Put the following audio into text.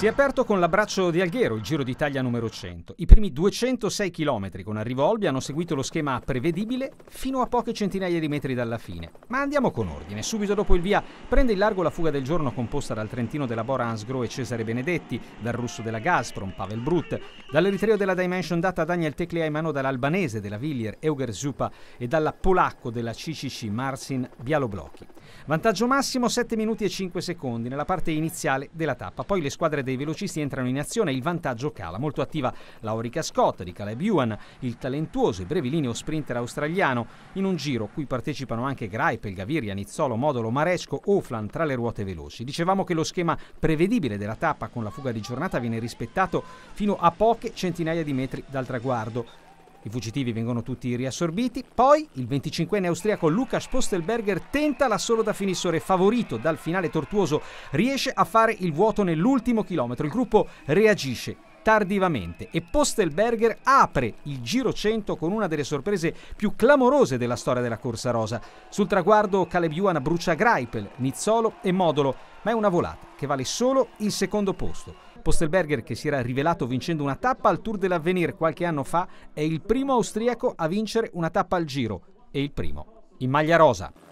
Si è aperto con l'abbraccio di Alghero il Giro d'Italia numero 100. I primi 206 km con arrivo Olbia hanno seguito lo schema prevedibile fino a poche centinaia di metri dalla fine. Ma andiamo con ordine. Subito dopo il via prende in largo la fuga del giorno composta dal trentino della Bora Ansgro e Cesare Benedetti, dal russo della Gazprom, Pavel Brut, dall'eritreo della Dimension data Daniel Teclea in mano dall'albanese della Villier, Euger Zupa e dalla polacco della CCC, Marcin Bialoblocchi. Vantaggio massimo 7 minuti e 5 secondi nella parte iniziale della tappa. Poi le squadre dei velocisti entrano in azione e il vantaggio cala. Molto attiva Laurica Scott di Caleb Ewan, il talentuoso e brevilineo sprinter australiano, in un giro cui partecipano anche Graipel, Gaviria, Nizzolo, Modolo, Maresco, Oflan tra le ruote veloci. Dicevamo che lo schema prevedibile della tappa con la fuga di giornata viene rispettato fino a poche centinaia di metri dal traguardo. I fuggitivi vengono tutti riassorbiti. Poi il 25enne austriaco Lukas Postelberger tenta l'assolo da finissore, favorito dal finale tortuoso, riesce a fare il vuoto nell'ultimo chilometro. Il gruppo reagisce, tardivamente e Postelberger apre il giro 100 con una delle sorprese più clamorose della storia della corsa rosa. Sul traguardo Caleb Ewan brucia Greipel, Nizzolo e Modolo, ma è una volata che vale solo il secondo posto. Postelberger, che si era rivelato vincendo una tappa al Tour dell'Avvenir qualche anno fa, è il primo austriaco a vincere una tappa al Giro e il primo in maglia rosa.